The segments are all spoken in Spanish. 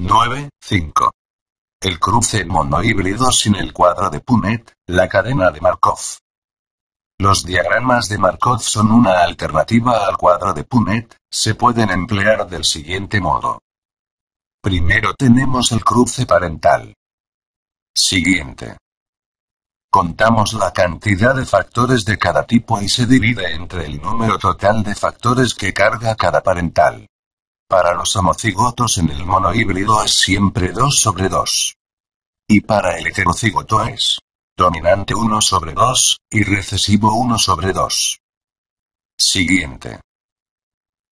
9.5. El cruce monohíbrido sin el cuadro de Punet, la cadena de Markov. Los diagramas de Markov son una alternativa al cuadro de Punet, se pueden emplear del siguiente modo. Primero tenemos el cruce parental. Siguiente. Contamos la cantidad de factores de cada tipo y se divide entre el número total de factores que carga cada parental. Para los homocigotos en el mono híbrido es siempre 2 sobre 2. Y para el heterocigoto es dominante 1 sobre 2 y recesivo 1 sobre 2. Siguiente.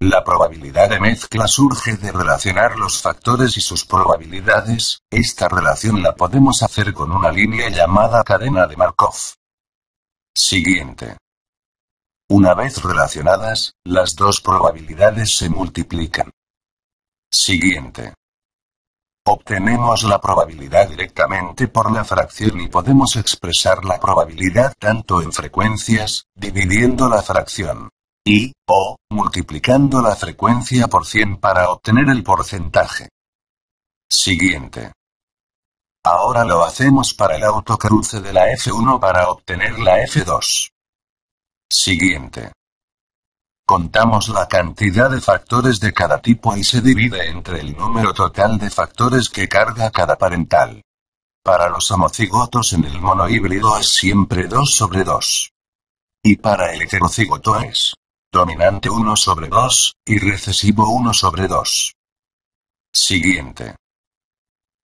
La probabilidad de mezcla surge de relacionar los factores y sus probabilidades, esta relación la podemos hacer con una línea llamada cadena de Markov. Siguiente. Una vez relacionadas, las dos probabilidades se multiplican. Siguiente. Obtenemos la probabilidad directamente por la fracción y podemos expresar la probabilidad tanto en frecuencias, dividiendo la fracción y, o, multiplicando la frecuencia por 100 para obtener el porcentaje. Siguiente. Ahora lo hacemos para el autocruce de la F1 para obtener la F2. Siguiente. Contamos la cantidad de factores de cada tipo y se divide entre el número total de factores que carga cada parental. Para los homocigotos en el monohíbrido es siempre 2 sobre 2. Y para el heterocigoto es dominante 1 sobre 2 y recesivo 1 sobre 2. Siguiente.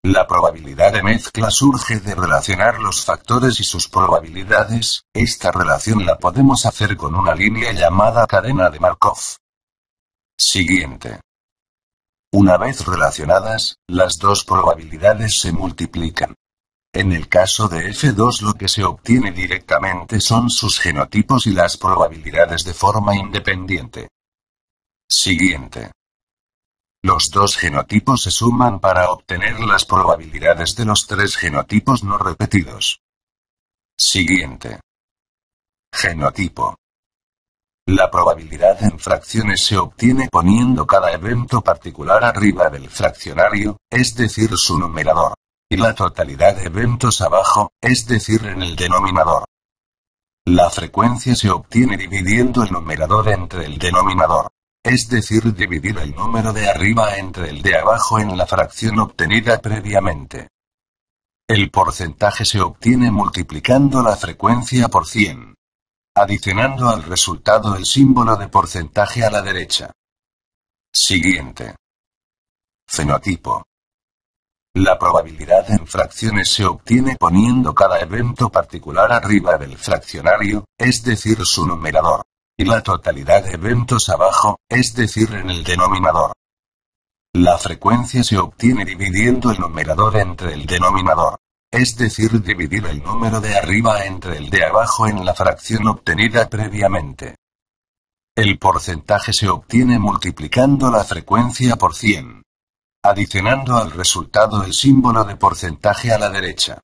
La probabilidad de mezcla surge de relacionar los factores y sus probabilidades, esta relación la podemos hacer con una línea llamada cadena de Markov. Siguiente. Una vez relacionadas, las dos probabilidades se multiplican. En el caso de F2 lo que se obtiene directamente son sus genotipos y las probabilidades de forma independiente. Siguiente. Los dos genotipos se suman para obtener las probabilidades de los tres genotipos no repetidos. Siguiente. Genotipo. La probabilidad en fracciones se obtiene poniendo cada evento particular arriba del fraccionario, es decir, su numerador, y la totalidad de eventos abajo, es decir, en el denominador. La frecuencia se obtiene dividiendo el numerador entre el denominador. Es decir dividir el número de arriba entre el de abajo en la fracción obtenida previamente. El porcentaje se obtiene multiplicando la frecuencia por 100. Adicionando al resultado el símbolo de porcentaje a la derecha. Siguiente. Fenotipo. La probabilidad en fracciones se obtiene poniendo cada evento particular arriba del fraccionario, es decir, su numerador y la totalidad de eventos abajo, es decir en el denominador. La frecuencia se obtiene dividiendo el numerador entre el denominador, es decir, dividir el número de arriba entre el de abajo en la fracción obtenida previamente. El porcentaje se obtiene multiplicando la frecuencia por 100, adicionando al resultado el símbolo de porcentaje a la derecha.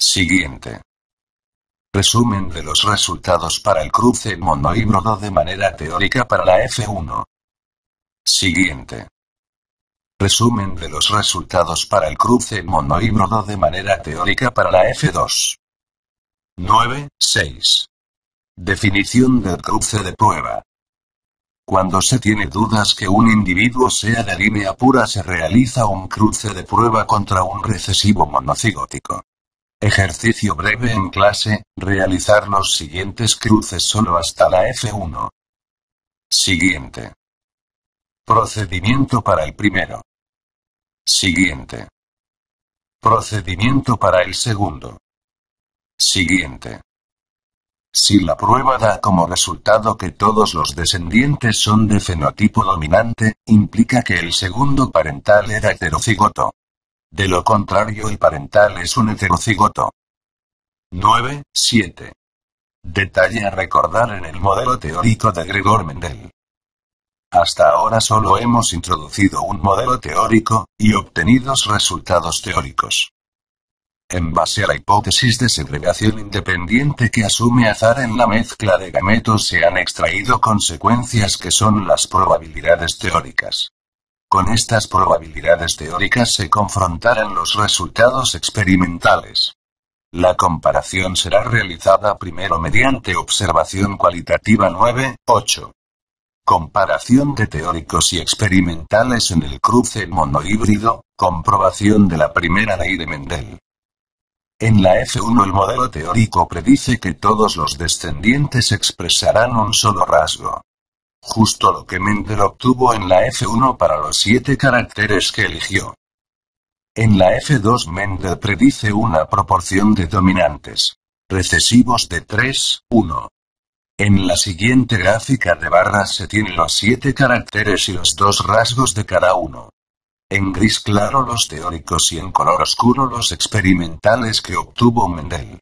Siguiente. Resumen de los resultados para el cruce monohíbrido de manera teórica para la F1. Siguiente. Resumen de los resultados para el cruce monohíbrido de manera teórica para la F2. 96. Definición del cruce de prueba. Cuando se tiene dudas que un individuo sea de línea pura se realiza un cruce de prueba contra un recesivo monocigótico. Ejercicio breve en clase, realizar los siguientes cruces solo hasta la F1. Siguiente. Procedimiento para el primero. Siguiente. Procedimiento para el segundo. Siguiente. Si la prueba da como resultado que todos los descendientes son de fenotipo dominante, implica que el segundo parental era heterocigoto. De lo contrario el parental es un heterocigoto. 9. 7. Detalle a recordar en el modelo teórico de Gregor Mendel. Hasta ahora solo hemos introducido un modelo teórico, y obtenidos resultados teóricos. En base a la hipótesis de segregación independiente que asume azar en la mezcla de gametos se han extraído consecuencias que son las probabilidades teóricas. Con estas probabilidades teóricas se confrontarán los resultados experimentales. La comparación será realizada primero mediante observación cualitativa 9, 8. Comparación de teóricos y experimentales en el cruce monohíbrido, comprobación de la primera ley de Mendel. En la F1 el modelo teórico predice que todos los descendientes expresarán un solo rasgo. Justo lo que Mendel obtuvo en la F1 para los siete caracteres que eligió. En la F2 Mendel predice una proporción de dominantes recesivos de 3, 1. En la siguiente gráfica de barras se tienen los siete caracteres y los dos rasgos de cada uno. En gris claro los teóricos y en color oscuro los experimentales que obtuvo Mendel.